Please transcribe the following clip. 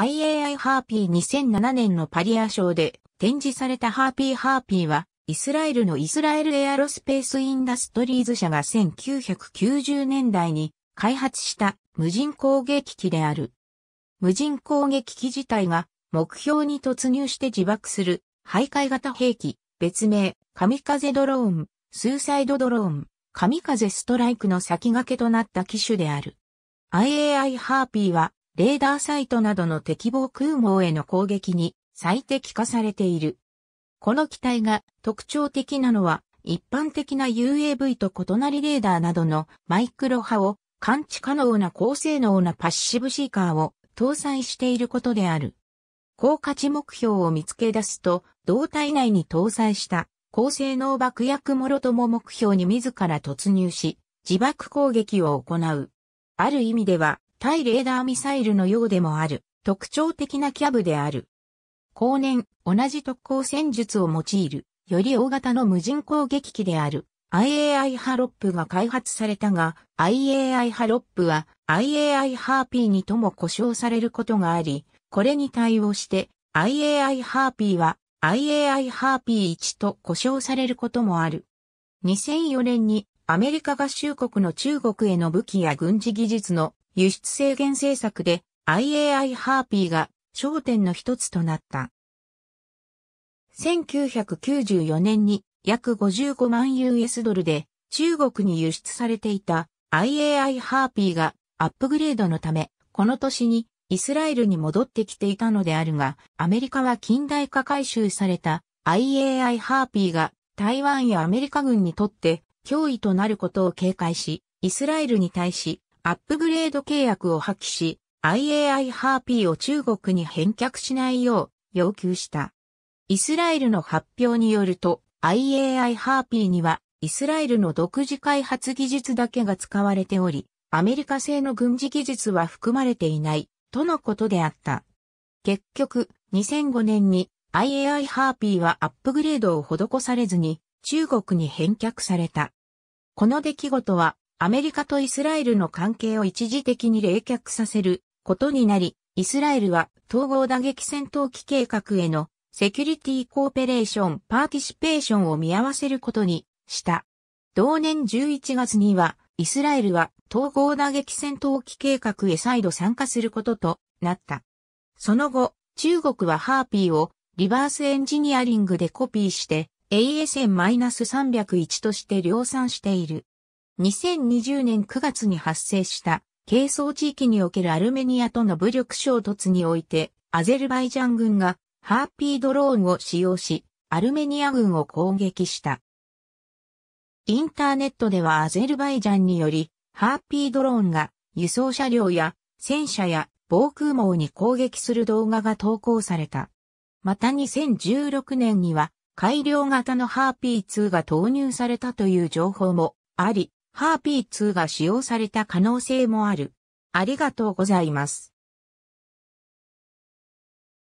IAI ハーピー2007年のパリア賞で展示されたハーピーハーピーは、イスラエルのイスラエルエアロスペースインダストリーズ社が1990年代に開発した無人攻撃機である。無人攻撃機自体が目標に突入して自爆する徘徊型兵器、別名、神風ドローン、スーサイドドローン、神風ストライクの先駆けとなった機種である。IAI ハーピーはレーダーサイトなどの敵防空網への攻撃に最適化されている。この機体が特徴的なのは一般的な UAV と異なりレーダーなどのマイクロ波を感知可能な高性能なパッシブシーカーを搭載していることである。高価値目標を見つけ出すと、胴体内に搭載した高性能爆薬もろとも目標に自ら突入し、自爆攻撃を行う。ある意味では、対レーダーミサイルのようでもある、特徴的なキャブである。後年、同じ特攻戦術を用いる、より大型の無人攻撃機である、IAI ハロップが開発されたが、IAI ハロップは IAI ハーピーにとも呼称されることがあり、これに対応して IAI ハーピーは IAI ハーピー1と呼称されることもある。2004年にアメリカ合衆国の中国への武器や軍事技術の輸出制限政策で IAI ハーピーが焦点の一つとなった。1994年に約55万 US ドルで中国に輸出されていた IAI ハーピーがアップグレードのため、この年にイスラエルに戻ってきていたのであるが、アメリカは近代化回収された IAI ハーピーが台湾やアメリカ軍にとって脅威となることを警戒し、イスラエルに対しアップグレード契約を破棄し、IAI ハーピーを中国に返却しないよう要求した。イスラエルの発表によると、IAI ハーピーにはイスラエルの独自開発技術だけが使われており、アメリカ製の軍事技術は含まれていない、とのことであった。結局、2005年に IAI ハーピーはアップグレードを施されずに中国に返却された。この出来事はアメリカとイスラエルの関係を一時的に冷却させることになり、イスラエルは統合打撃戦闘機計画へのセキュリティコーペレーションパーティシペーションを見合わせることにした。同年11月には、イスラエルは統合打撃戦闘機計画へ再度参加することとなった。その後、中国はハーピーをリバースエンジニアリングでコピーして ASM-301 として量産している。2020年9月に発生した、係争地域におけるアルメニアとの武力衝突において、アゼルバイジャン軍が、ハーピードローンを使用し、アルメニア軍を攻撃した。インターネットではアゼルバイジャンにより、ハーピードローンが輸送車両や戦車や防空網に攻撃する動画が投稿された。また2016年には改良型のハーピー2が投入されたという情報もあり、ハーピー2が使用された可能性もある。ありがとうございます。